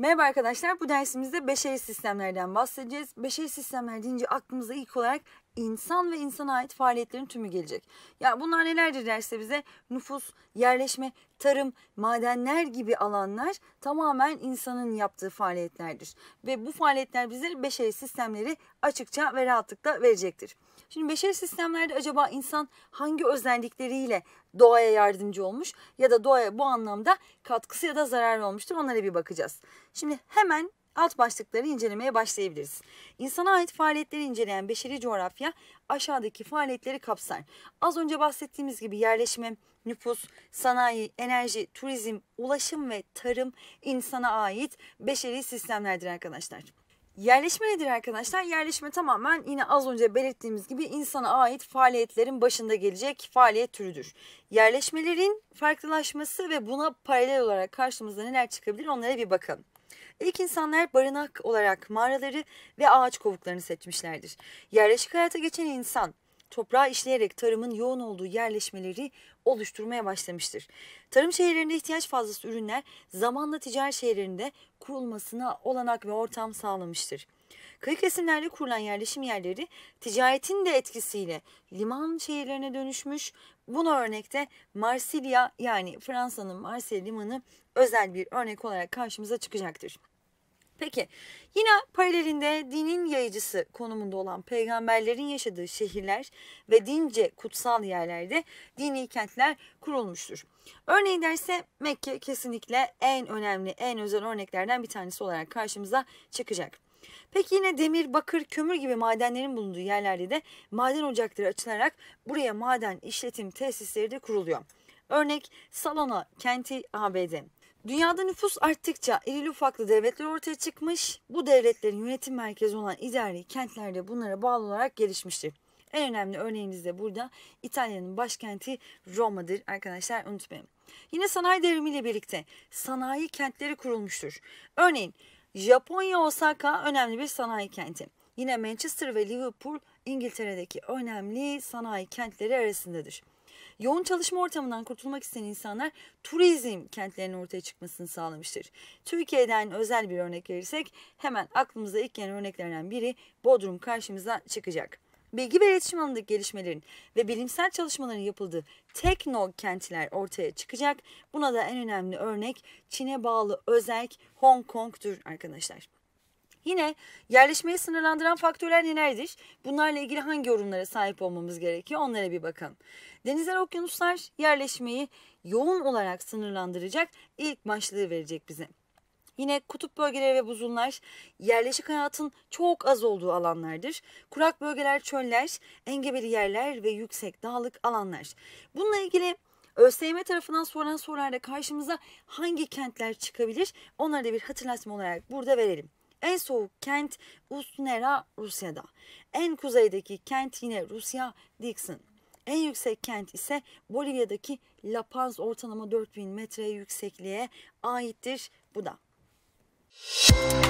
Merhaba arkadaşlar, bu dersimizde beşeri sistemlerden bahsedeceğiz. Beşeri sistemler deyince aklımıza ilk olarak insan ve insana ait faaliyetlerin tümü gelecek. Ya bunlar nelerdir derse bize nüfus, yerleşme, tarım, madenler gibi alanlar tamamen insanın yaptığı faaliyetlerdir. Ve bu faaliyetler bize beşeri sistemleri açıkça ve rahatlıkla verecektir. Şimdi beşeri sistemlerde acaba insan hangi özellikleriyle doğaya yardımcı olmuş ya da doğaya bu anlamda katkısı ya da zararı olmuştur onlara bir bakacağız. Şimdi hemen alt başlıkları incelemeye başlayabiliriz. İnsana ait faaliyetleri inceleyen beşeri coğrafya aşağıdaki faaliyetleri kapsar. Az önce bahsettiğimiz gibi yerleşme, nüfus, sanayi, enerji, turizm, ulaşım ve tarım insana ait beşeri sistemlerdir arkadaşlar. Yerleşme nedir arkadaşlar? Yerleşme tamamen yine az önce belirttiğimiz gibi insana ait faaliyetlerin başında gelecek faaliyet türüdür. Yerleşmelerin farklılaşması ve buna paralel olarak karşımıza neler çıkabilir onlara bir bakın. İlk insanlar barınak olarak mağaraları ve ağaç kovuklarını seçmişlerdir. Yerleşik hayata geçen insan toprağa işleyerek tarımın yoğun olduğu yerleşmeleri oluşturmaya başlamıştır. Tarım şehirlerinde ihtiyaç fazlası ürünler zamanla ticaret şehirlerinde kurulmasına olanak ve ortam sağlamıştır. Kıyı kesimlerde kurulan yerleşim yerleri ticaretin de etkisiyle liman şehirlerine dönüşmüş. Buna örnekte Marsilya yani Fransa'nın Marsilya limanı özel bir örnek olarak karşımıza çıkacaktır. Peki yine paralelinde dinin yayıcısı konumunda olan peygamberlerin yaşadığı şehirler ve dince kutsal yerlerde dini kentler kurulmuştur. Örneğin derse Mekke kesinlikle en önemli, en özel örneklerden bir tanesi olarak karşımıza çıkacak. Peki yine demir, bakır, kömür gibi madenlerin bulunduğu yerlerde de maden ocakları açılarak buraya maden işletim tesisleri de kuruluyor. Örnek Salona kenti ABD. Dünyada nüfus arttıkça irili ufaklı devletler ortaya çıkmış. Bu devletlerin yönetim merkezi olan idari kentlerde bunlara bağlı olarak gelişmiştir. En önemli örneğimiz de burada İtalya'nın başkenti Roma'dır arkadaşlar unutmayın. Yine sanayi devrimiyle birlikte sanayi kentleri kurulmuştur. Örneğin Japonya Osaka önemli bir sanayi kenti. Yine Manchester ve Liverpool İngiltere'deki önemli sanayi kentleri arasındadır. Yoğun çalışma ortamından kurtulmak isteyen insanlar turizm kentlerinin ortaya çıkmasını sağlamıştır. Türkiye'den özel bir örnek verirsek hemen aklımıza ilk gelen örneklerden biri Bodrum karşımıza çıkacak bilgi ve iletişim alanındaki gelişmelerin ve bilimsel çalışmaların yapıldığı tekno kentler ortaya çıkacak. Buna da en önemli örnek Çin'e bağlı özel Hong Kong'dur arkadaşlar. Yine yerleşmeyi sınırlandıran faktörler nelerdir? Bunlarla ilgili hangi yorumlara sahip olmamız gerekiyor? Onlara bir bakalım. Denizler, okyanuslar yerleşmeyi yoğun olarak sınırlandıracak ilk başlığı verecek bize. Yine kutup bölgeleri ve buzullar yerleşik hayatın çok az olduğu alanlardır. Kurak bölgeler, çöller, engebeli yerler ve yüksek dağlık alanlar. Bununla ilgili ÖSYM tarafından sorulan sorularda karşımıza hangi kentler çıkabilir onları da bir hatırlatma olarak burada verelim. En soğuk kent Ustnera Rusya'da. En kuzeydeki kent yine Rusya Dixon. En yüksek kent ise Bolivya'daki La Paz ortalama 4000 metre yüksekliğe aittir bu da. Müzik